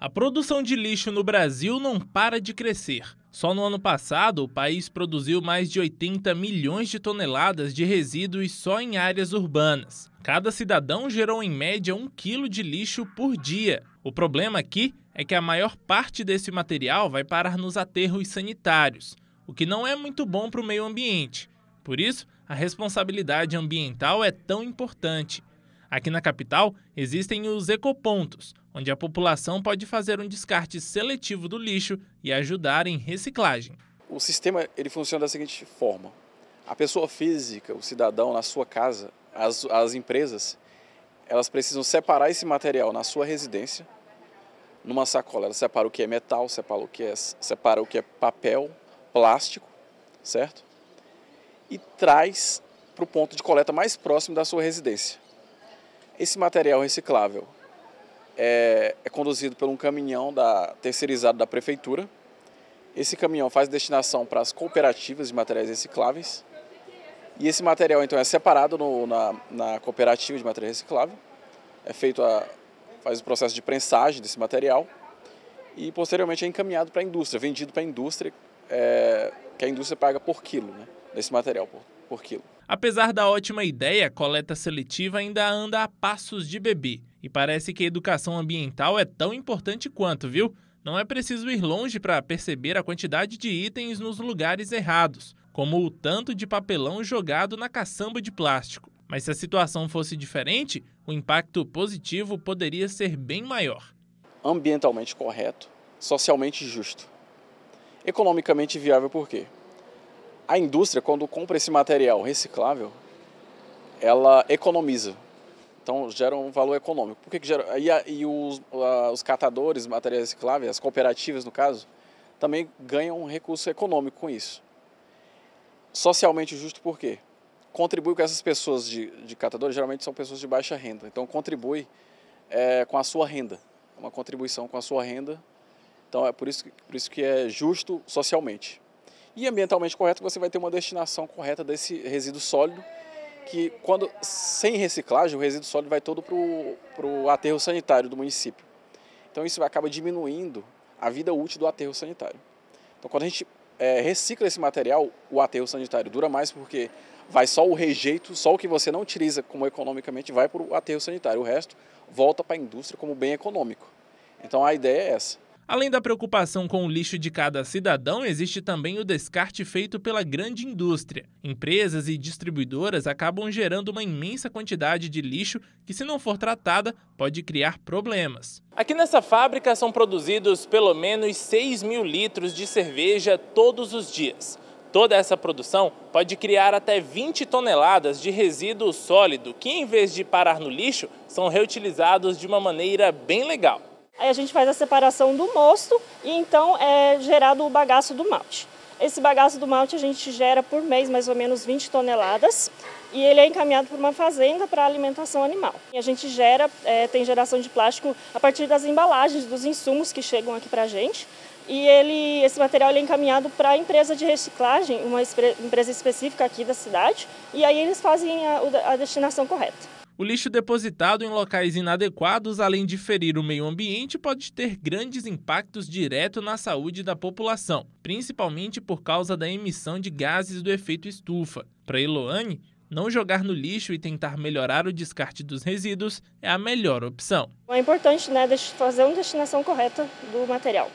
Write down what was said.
A produção de lixo no Brasil não para de crescer. Só no ano passado, o país produziu mais de 80 milhões de toneladas de resíduos só em áreas urbanas. Cada cidadão gerou em média um quilo de lixo por dia. O problema aqui é que a maior parte desse material vai parar nos aterros sanitários, o que não é muito bom para o meio ambiente. Por isso, a responsabilidade ambiental é tão importante. Aqui na capital existem os ecopontos, onde a população pode fazer um descarte seletivo do lixo e ajudar em reciclagem. O sistema ele funciona da seguinte forma: a pessoa física, o cidadão na sua casa, as, as empresas, elas precisam separar esse material na sua residência, numa sacola. Ela separa o que é metal, separa o que é, separa o que é papel, plástico, certo? E traz para o ponto de coleta mais próximo da sua residência. Esse material reciclável é, é conduzido por um caminhão da, terceirizado da prefeitura. Esse caminhão faz destinação para as cooperativas de materiais recicláveis. E esse material então é separado no, na, na, cooperativa de material reciclável. É feito a, faz o processo de prensagem desse material e posteriormente é encaminhado para a indústria, vendido para a indústria, é, que a indústria paga por quilo né, desse material por quilo. Apesar da ótima ideia, a coleta seletiva ainda anda a passos de bebê. E parece que a educação ambiental é tão importante quanto, viu? Não é preciso ir longe para perceber a quantidade de itens nos lugares errados, como o tanto de papelão jogado na caçamba de plástico. Mas se a situação fosse diferente, o impacto positivo poderia ser bem maior. Ambientalmente correto, socialmente justo. Economicamente viável por quê? A indústria, quando compra esse material reciclável, ela economiza. Então, gera um valor econômico. Por que, que gera? E, a, e os, a, os catadores, materiais recicláveis, as cooperativas, no caso, também ganham um recurso econômico com isso. Socialmente justo por quê? Contribui com essas pessoas de, de catadores, geralmente são pessoas de baixa renda. Então, contribui é, com a sua renda. Uma contribuição com a sua renda. Então, é por isso, por isso que é justo socialmente e ambientalmente correto, você vai ter uma destinação correta desse resíduo sólido, que quando sem reciclagem, o resíduo sólido vai todo para o aterro sanitário do município. Então isso acaba diminuindo a vida útil do aterro sanitário. Então quando a gente é, recicla esse material, o aterro sanitário dura mais porque vai só o rejeito, só o que você não utiliza como economicamente vai para o aterro sanitário, o resto volta para a indústria como bem econômico. Então a ideia é essa. Além da preocupação com o lixo de cada cidadão, existe também o descarte feito pela grande indústria. Empresas e distribuidoras acabam gerando uma imensa quantidade de lixo que, se não for tratada, pode criar problemas. Aqui nessa fábrica são produzidos pelo menos 6 mil litros de cerveja todos os dias. Toda essa produção pode criar até 20 toneladas de resíduo sólido, que em vez de parar no lixo, são reutilizados de uma maneira bem legal. Aí a gente faz a separação do mosto e então é gerado o bagaço do malte. Esse bagaço do malte a gente gera por mês mais ou menos 20 toneladas e ele é encaminhado para uma fazenda para alimentação animal. E a gente gera, é, tem geração de plástico a partir das embalagens, dos insumos que chegam aqui para a gente. E ele, esse material ele é encaminhado para a empresa de reciclagem, uma empresa específica aqui da cidade, e aí eles fazem a, a destinação correta. O lixo depositado em locais inadequados, além de ferir o meio ambiente, pode ter grandes impactos direto na saúde da população, principalmente por causa da emissão de gases do efeito estufa. Para Eloane, não jogar no lixo e tentar melhorar o descarte dos resíduos é a melhor opção. É importante né, fazer uma destinação correta do material.